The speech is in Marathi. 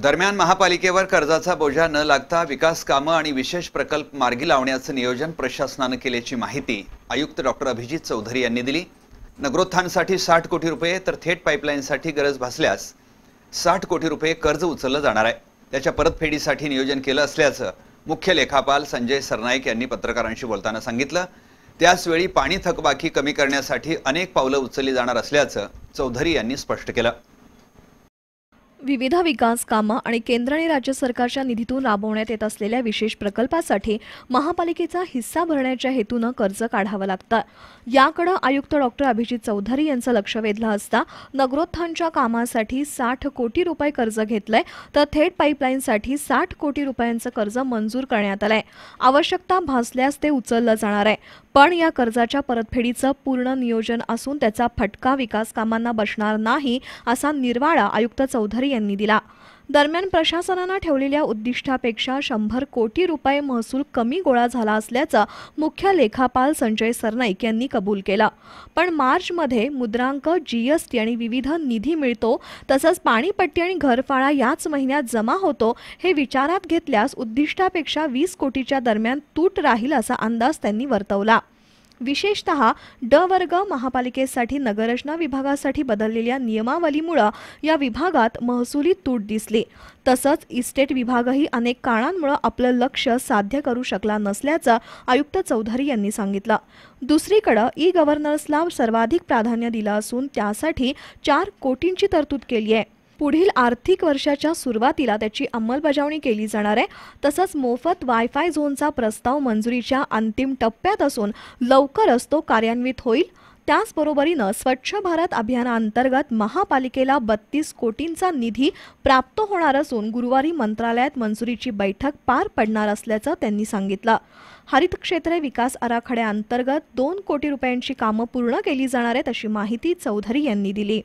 दरम्यान महापालिकेवर कर्जाचा बोजा न लागता विकास कामं आणि विशेष प्रकल्प मार्गी लावण्याचं नियोजन प्रशासनानं केल्याची माहिती आयुक्त डॉक्टर अभिजित चौधरी यांनी दिली नगरोत्थानसाठी साठ कोटी रुपये तर थेट पाईपलाईनसाठी गरज भासल्यास साठ कोटी रुपये कर्ज उचललं जाणार आहे त्याच्या परतफेडीसाठी नियोजन केलं असल्याचं मुख्य लेखापाल संजय सरनाईक यांनी पत्रकारांशी बोलताना सांगितलं त्याचवेळी पाणी थकबाकी कमी करण्यासाठी अनेक पावलं उचलली जाणार असल्याचं चौधरी यांनी स्पष्ट केलं विविध विकास कामं आणि केंद्र आणि राज्य सरकारच्या निधीतून राबवण्यात येत असलेल्या विशेष प्रकल्पासाठी महापालिकेचा हिस्सा भरण्याच्या हेतूनं कर्ज काढावं लागतं याकडे आयुक्त डॉक्टर अभिजित चौधरी यांचं लक्ष वेधलं असता नगरोत्थानच्या कामासाठी साठ कोटी रुपये कर्ज घेतलंय तर थेट पाईपलाईनसाठी साठ कोटी रुपयांचं कर्ज मंजूर करण्यात आलंय आवश्यकता भासल्यास ते उचललं जाणार आहे पण या कर्जाच्या परतफेडीचं पूर्ण नियोजन असून त्याचा फटका विकास कामांना बसणार नाही असा निर्वाळा आयुक्त चौधरी यांनी दिला दरम्यान प्रशासनानं ठेवलेल्या उद्दिष्टापेक्षा शंभर कोटी रुपये महसूल कमी गोळा झाला असल्याचा मुख्य लेखापाल संजय सरनाईक यांनी कबूल केला पण मार्चमध्ये मुद्रांक जीएसटी आणि विविध निधी मिळतो तसंच पाणीपट्टी आणि घरफाळा याच महिन्यात जमा होतो हे विचारात घेतल्यास उद्दिष्टापेक्षा वीस कोटीच्या दरम्यान तूट राहील असा अंदाज त्यांनी वर्तवला विशेषतः ड वर्ग महापालिकेसाठी नगररचना विभागासाठी बदललेल्या नियमावलीमुळं या विभागात महसुली तूट दिसली तसंच इस्टेट विभागही अनेक कारणांमुळे आपलं लक्ष साध्य करू शकला नसल्याचं आयुक्त चौधरी यांनी सांगितलं दुसरीकडं ई गव्हर्नर्सला सर्वाधिक प्राधान्य दिलं असून त्यासाठी चार कोटींची तरतूद केली आहे पुढील आर्थिक वर्षाच्या सुरुवातीला त्याची अंमलबजावणी केली जाणार आहे तसंच मोफत वायफाय झोनचा प्रस्ताव मंजुरीच्या अंतिम टप्प्यात असून लवकरच तो कार्यान्वित होईल त्याचबरोबरीनं स्वच्छ भारत अभियानाअंतर्गत महापालिकेला बत्तीस कोटींचा निधी प्राप्त होणार असून गुरुवारी मंत्रालयात मंजुरीची बैठक पार पडणार असल्याचं त्यांनी सांगितलं हरित क्षेत्र विकास आराखड्याअंतर्गत दोन कोटी रुपयांची कामं पूर्ण केली जाणार आहेत अशी माहिती चौधरी यांनी दिली